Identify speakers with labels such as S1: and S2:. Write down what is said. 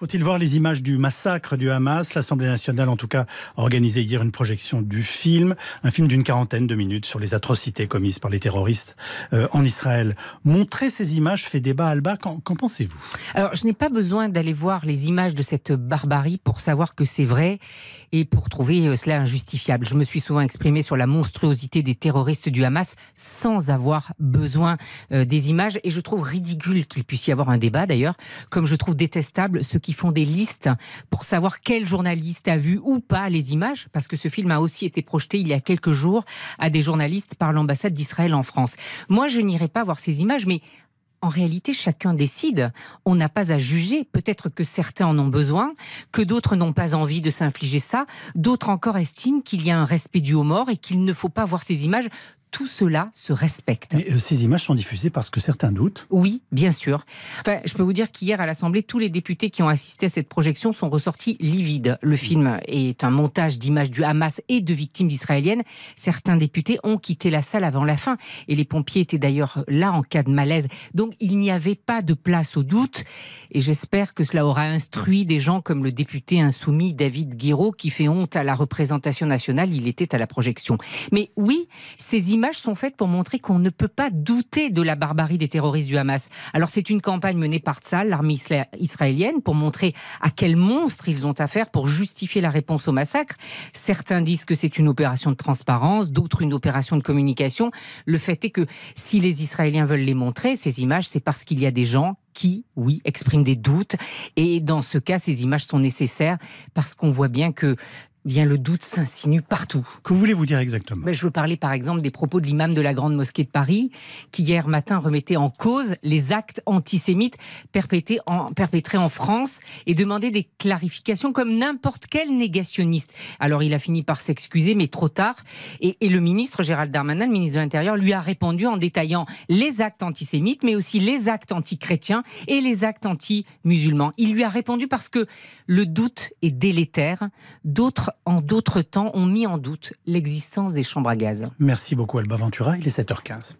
S1: Faut-il voir les images du massacre du Hamas L'Assemblée nationale, en tout cas, a organisé hier une projection du film, un film d'une quarantaine de minutes sur les atrocités commises par les terroristes euh, en Israël. Montrer ces images fait débat, Alba. Qu'en pensez-vous
S2: Alors, je n'ai pas besoin d'aller voir les images de cette barbarie pour savoir que c'est vrai et pour trouver euh, cela injustifiable. Je me suis souvent exprimé sur la monstruosité des terroristes du Hamas sans avoir besoin euh, des images et je trouve ridicule qu'il puisse y avoir un débat d'ailleurs, comme je trouve détestable ce qui ils font des listes pour savoir quel journaliste a vu ou pas les images, parce que ce film a aussi été projeté il y a quelques jours à des journalistes par l'ambassade d'Israël en France. Moi, je n'irai pas voir ces images, mais en réalité, chacun décide. On n'a pas à juger. Peut-être que certains en ont besoin, que d'autres n'ont pas envie de s'infliger ça. D'autres encore estiment qu'il y a un respect dû aux morts et qu'il ne faut pas voir ces images tout cela se respecte. Euh, ces images sont
S1: diffusées parce que certains doutent
S2: Oui, bien sûr. je peux vous dire qu'hier à l'Assemblée, tous les députés qui ont assisté à cette projection sont ressortis livides. Le film est un montage d'images du Hamas et de victimes israéliennes. Certains députés ont quitté la salle avant la fin et les pompiers étaient d'ailleurs là en cas de malaise. Donc il n'y avait pas de place au doute et j'espère que cela aura instruit des gens comme le député insoumis David Guiraud qui fait honte à la représentation nationale. Il était à la projection. Mais oui, ces images images sont faites pour montrer qu'on ne peut pas douter de la barbarie des terroristes du Hamas. Alors c'est une campagne menée par Tzal, l'armée israélienne, pour montrer à quel monstre ils ont affaire pour justifier la réponse au massacre. Certains disent que c'est une opération de transparence, d'autres une opération de communication. Le fait est que si les Israéliens veulent les montrer, ces images, c'est parce qu'il y a des gens qui, oui, expriment des doutes. Et dans ce cas, ces images sont nécessaires parce qu'on voit bien que le doute s'insinue partout. Que voulez-vous dire exactement ben, Je veux parler par exemple des propos de l'imam de la Grande Mosquée de Paris, qui hier matin remettait en cause les actes antisémites perpétrés en, en France et demandait des clarifications comme n'importe quel négationniste. Alors il a fini par s'excuser, mais trop tard. Et, le ministre Gérald Darmanin, le ministre de l'Intérieur, lui a répondu en détaillant les actes antisémites, mais aussi les actes antichrétiens et les actes anti-musulmans. Il lui a répondu parce que le doute est délétère. D'autres en d'autres temps, ont mis en doute l'existence des chambres à gaz.
S1: Merci beaucoup Alba Ventura, il est 7h15.